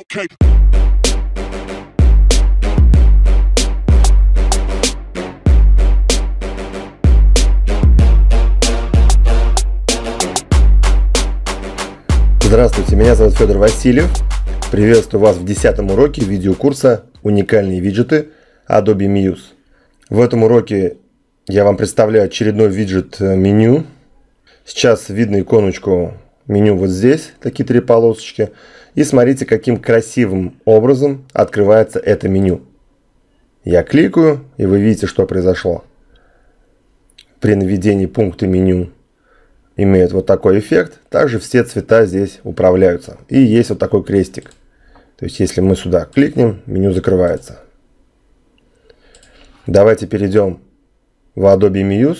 Okay. Здравствуйте, меня зовут Федор Васильев. Приветствую вас в 10 уроке видеокурса «Уникальные виджеты Adobe Muse». В этом уроке я вам представляю очередной виджет меню. Сейчас видно иконочку меню вот здесь, такие три полосочки. И смотрите, каким красивым образом открывается это меню. Я кликаю, и вы видите, что произошло. При наведении пункта меню имеет вот такой эффект. Также все цвета здесь управляются. И есть вот такой крестик. То есть, если мы сюда кликнем, меню закрывается. Давайте перейдем в Adobe Muse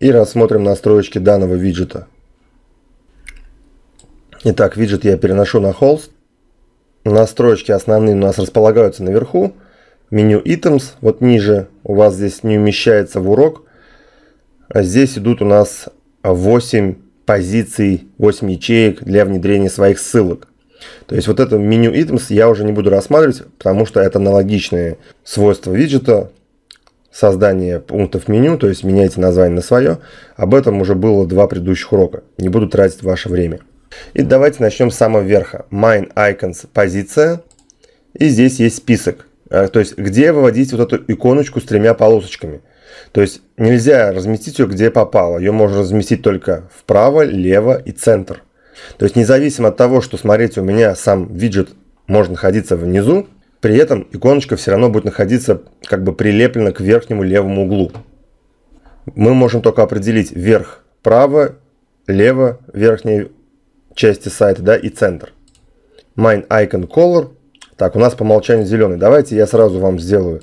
и рассмотрим настройки данного виджета. Итак, виджет я переношу на холст. Настройки основные у нас располагаются наверху. Меню Items, вот ниже у вас здесь не умещается в урок. А здесь идут у нас 8 позиций, 8 ячеек для внедрения своих ссылок. То есть вот это меню Items я уже не буду рассматривать, потому что это аналогичное свойство виджета, создание пунктов меню, то есть меняйте название на свое. Об этом уже было два предыдущих урока. Не буду тратить ваше время. И давайте начнем с самого верха. Mine Icons позиция. И здесь есть список. А, то есть, где выводить вот эту иконочку с тремя полосочками. То есть, нельзя разместить ее где попало. Ее можно разместить только вправо, лево и центр. То есть, независимо от того, что, смотрите, у меня сам виджет может находиться внизу, при этом иконочка все равно будет находиться как бы прилеплена к верхнему левому углу. Мы можем только определить вверх, право, лево, верхний части сайта, да, и центр. Mine Icon Color. Так, у нас по умолчанию зеленый. Давайте я сразу вам сделаю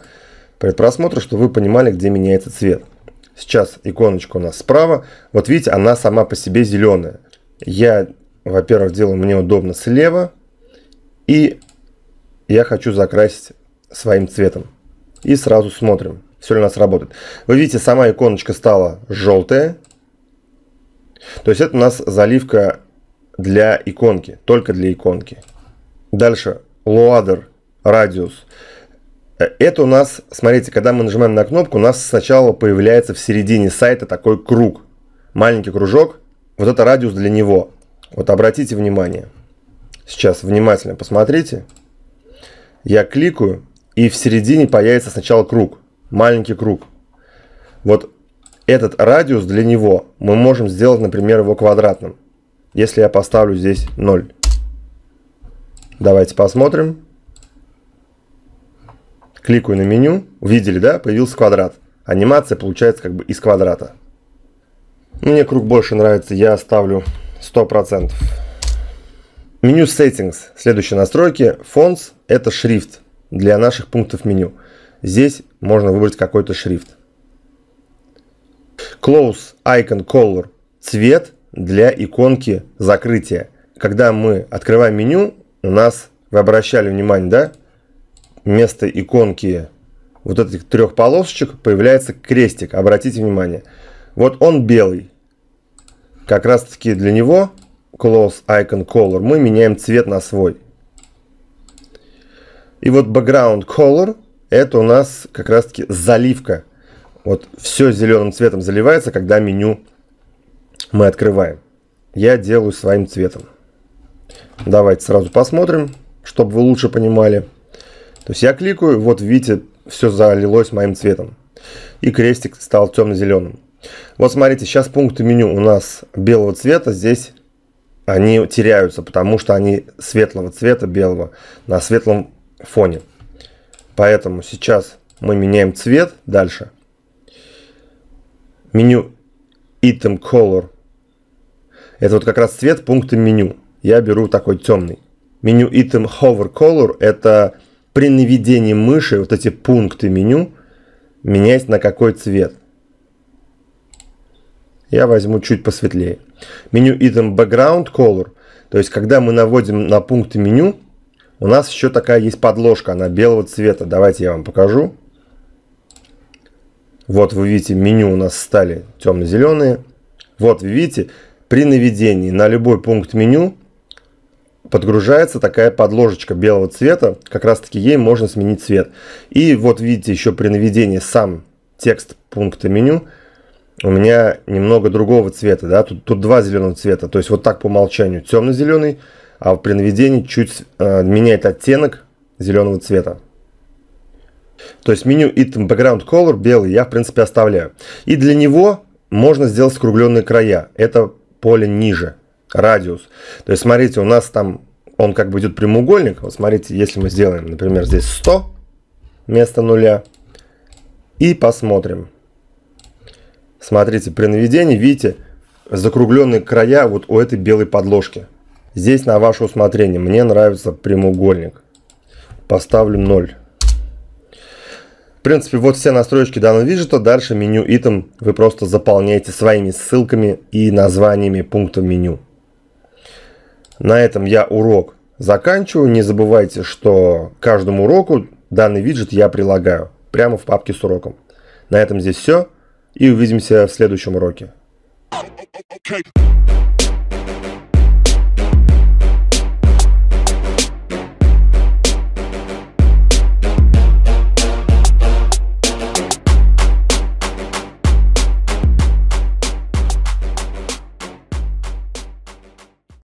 предпросмотр, чтобы вы понимали, где меняется цвет. Сейчас иконочка у нас справа. Вот видите, она сама по себе зеленая. Я, во-первых, делаю мне удобно слева. И я хочу закрасить своим цветом. И сразу смотрим, все ли у нас работает. Вы видите, сама иконочка стала желтая. То есть это у нас заливка для иконки, только для иконки. Дальше, loader, радиус. Э, это у нас, смотрите, когда мы нажимаем на кнопку, у нас сначала появляется в середине сайта такой круг. Маленький кружок, вот это радиус для него. Вот обратите внимание. Сейчас внимательно посмотрите. Я кликаю, и в середине появится сначала круг. Маленький круг. Вот этот радиус для него мы можем сделать, например, его квадратным если я поставлю здесь 0? Давайте посмотрим. Кликаю на меню. Видели, да? Появился квадрат. Анимация получается как бы из квадрата. Мне круг больше нравится, я оставлю 100%. Меню Settings. Следующие настройки. Fonts – это шрифт для наших пунктов меню. Здесь можно выбрать какой-то шрифт. Close Icon Color – цвет для иконки закрытия. Когда мы открываем меню, у нас, вы обращали внимание, да, вместо иконки вот этих трех полосочек появляется крестик. Обратите внимание. Вот он белый. Как раз таки для него Close Icon Color мы меняем цвет на свой. И вот Background Color это у нас как раз таки заливка. Вот все зеленым цветом заливается, когда меню мы открываем. Я делаю своим цветом. Давайте сразу посмотрим, чтобы вы лучше понимали. То есть я кликаю, вот видите, все залилось моим цветом. И крестик стал темно-зеленым. Вот смотрите, сейчас пункты меню у нас белого цвета, здесь они теряются, потому что они светлого цвета, белого, на светлом фоне. Поэтому сейчас мы меняем цвет дальше. Меню item color. Это вот как раз цвет пункта меню. Я беру такой темный. Меню item hover color – это при наведении мыши вот эти пункты меню менять на какой цвет. Я возьму чуть посветлее. Меню item background color, то есть когда мы наводим на пункты меню, у нас еще такая есть подложка, она белого цвета. Давайте я вам покажу. Вот вы видите, меню у нас стали темно-зеленые. Вот вы видите, при наведении на любой пункт меню подгружается такая подложечка белого цвета, как раз таки ей можно сменить цвет. И вот видите, еще при наведении сам текст пункта меню у меня немного другого цвета, да, тут, тут два зеленого цвета, то есть вот так по умолчанию темно-зеленый, а при наведении чуть э, меняет оттенок зеленого цвета. То есть меню Item Background Color белый я, в принципе, оставляю. И для него можно сделать скругленные края. Это поле ниже, радиус. То есть, смотрите, у нас там он как бы идет прямоугольник. Вот смотрите, если мы сделаем, например, здесь 100 вместо нуля. И посмотрим. Смотрите, при наведении, видите, закругленные края вот у этой белой подложки. Здесь на ваше усмотрение. Мне нравится прямоугольник. Поставлю 0 принципе, вот все настройки данного ну, виджета. Дальше меню item вы просто заполняете своими ссылками и названиями пунктов меню. На этом я урок заканчиваю. Не забывайте, что каждому уроку данный виджет я прилагаю прямо в папке с уроком. На этом здесь все. И увидимся в следующем уроке. Okay.